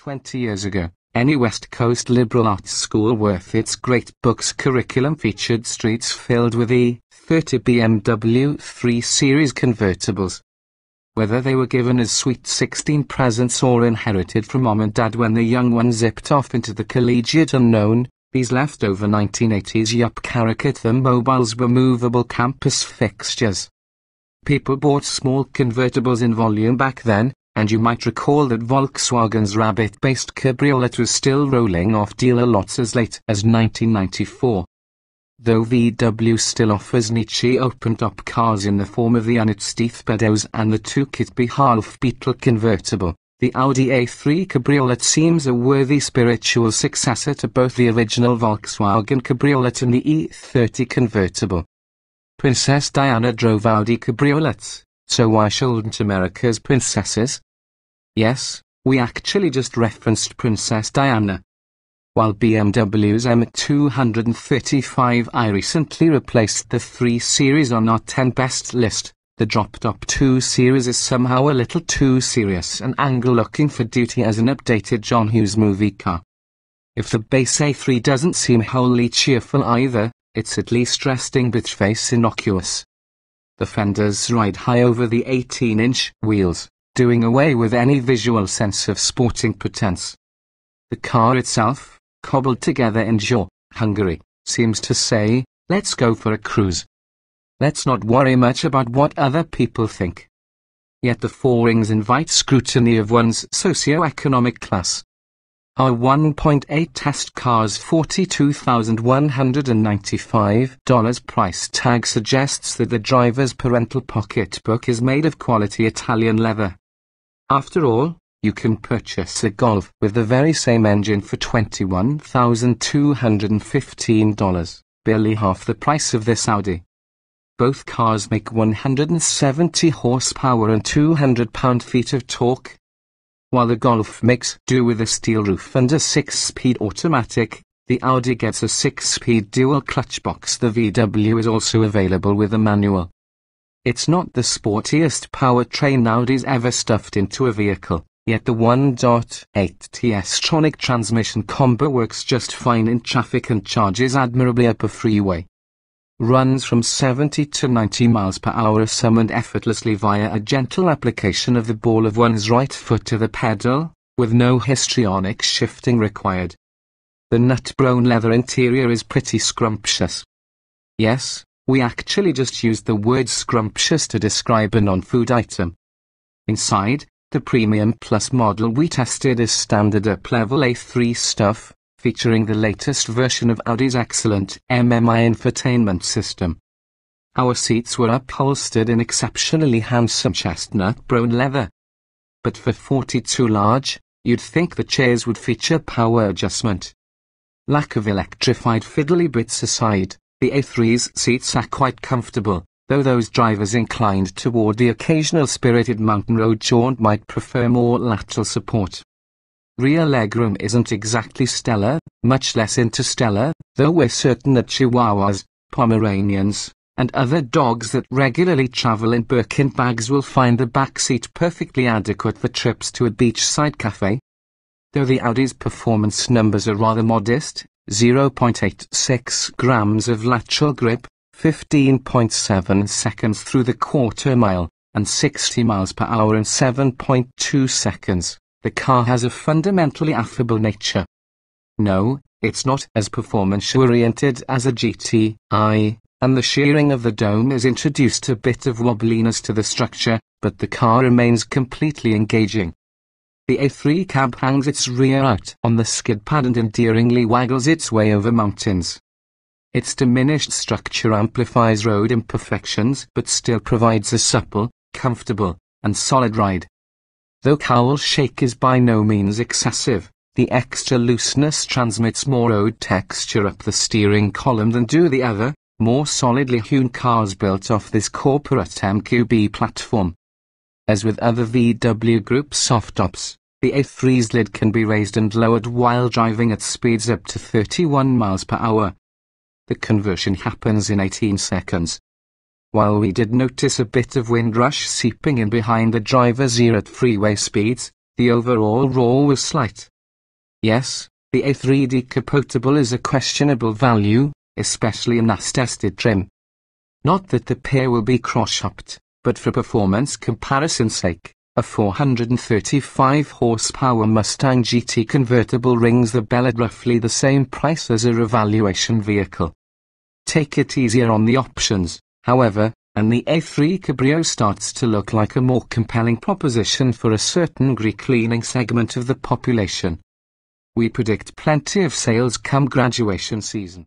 Twenty years ago, any West Coast liberal arts school worth its great books curriculum featured streets filled with E30 BMW 3 Series convertibles. Whether they were given as sweet 16 presents or inherited from mom and dad when the young one zipped off into the collegiate unknown, these leftover 1980s yup caricature mobiles were movable campus fixtures. People bought small convertibles in volume back then, and you might recall that Volkswagen's Rabbit-based cabriolet was still rolling off dealer lots as late as 1994. Though VW still offers niche open-top cars in the form of the Anitsteeth Pedos and the Tukitby Half Beetle convertible, the Audi A3 Cabriolet seems a worthy spiritual successor to both the original Volkswagen Cabriolet and the E30 convertible. Princess Diana drove Audi Cabriolets, so why shouldn't America's princesses? Yes, we actually just referenced Princess Diana. While BMW's M235i recently replaced the 3 Series on our 10 best list, the dropped-up 2 Series is somehow a little too serious an angle looking for duty as an updated John Hughes movie car. If the base A3 doesn't seem wholly cheerful either, it's at least resting bitch face innocuous. The fenders ride high over the 18-inch wheels, doing away with any visual sense of sporting pretense. The car itself, cobbled together in Jaw, Hungary, seems to say, let's go for a cruise. Let's not worry much about what other people think. Yet the four rings invite scrutiny of one's socio-economic class. Our 1.8 test car's $42,195 price tag suggests that the driver's parental pocketbook is made of quality Italian leather. After all, you can purchase a Golf with the very same engine for $21,215, barely half the price of this Audi. Both cars make 170 horsepower and 200 pound-feet of torque. While the Golf makes do with a steel roof and a 6-speed automatic, the Audi gets a 6-speed dual clutch box. The VW is also available with a manual. It's not the sportiest powertrain Audi's ever stuffed into a vehicle, yet the 1.8 TS Tronic transmission combo works just fine in traffic and charges admirably up a freeway. Runs from 70 to 90 miles per hour summoned effortlessly via a gentle application of the ball of one's right foot to the pedal, with no histrionic shifting required. The nut brown leather interior is pretty scrumptious. Yes, we actually just use the word scrumptious to describe a non-food item. Inside, the Premium Plus model we tested is standard up level A3 stuff, featuring the latest version of Audi's excellent MMI infotainment system. Our seats were upholstered in exceptionally handsome chestnut brown leather. But for 42 large, you'd think the chairs would feature power adjustment. Lack of electrified fiddly bits aside, the A3's seats are quite comfortable, though those drivers inclined toward the occasional spirited mountain road jaunt might prefer more lateral support. Rear legroom isn't exactly stellar, much less interstellar, though we're certain that Chihuahuas, Pomeranians, and other dogs that regularly travel in Birkin bags will find the back seat perfectly adequate for trips to a beachside cafe. Though the Audi's performance numbers are rather modest, 0.86 grams of lateral grip, 15.7 seconds through the quarter mile, and 60 miles per hour in 7.2 seconds. The car has a fundamentally affable nature. No, it's not as performance-oriented as a GTI, and the shearing of the dome has introduced a bit of wobbliness to the structure, but the car remains completely engaging. The A3 cab hangs its rear out on the skid pad and endearingly waggles its way over mountains. Its diminished structure amplifies road imperfections but still provides a supple, comfortable, and solid ride. Though cowl shake is by no means excessive, the extra looseness transmits more road texture up the steering column than do the other, more solidly hewn cars built off this corporate MQB platform. As with other VW Group soft tops. The A3's lid can be raised and lowered while driving at speeds up to 31 miles per hour. The conversion happens in 18 seconds. While we did notice a bit of wind rush seeping in behind the driver's ear at freeway speeds, the overall roar was slight. Yes, the A3 d Capotable is a questionable value, especially in that tested trim. Not that the pair will be cross-shopped, but for performance comparison's sake, a 435 horsepower Mustang GT convertible rings the bell at roughly the same price as a revaluation vehicle. Take it easier on the options, however, and the A3 Cabrio starts to look like a more compelling proposition for a certain Greek leaning segment of the population. We predict plenty of sales come graduation season.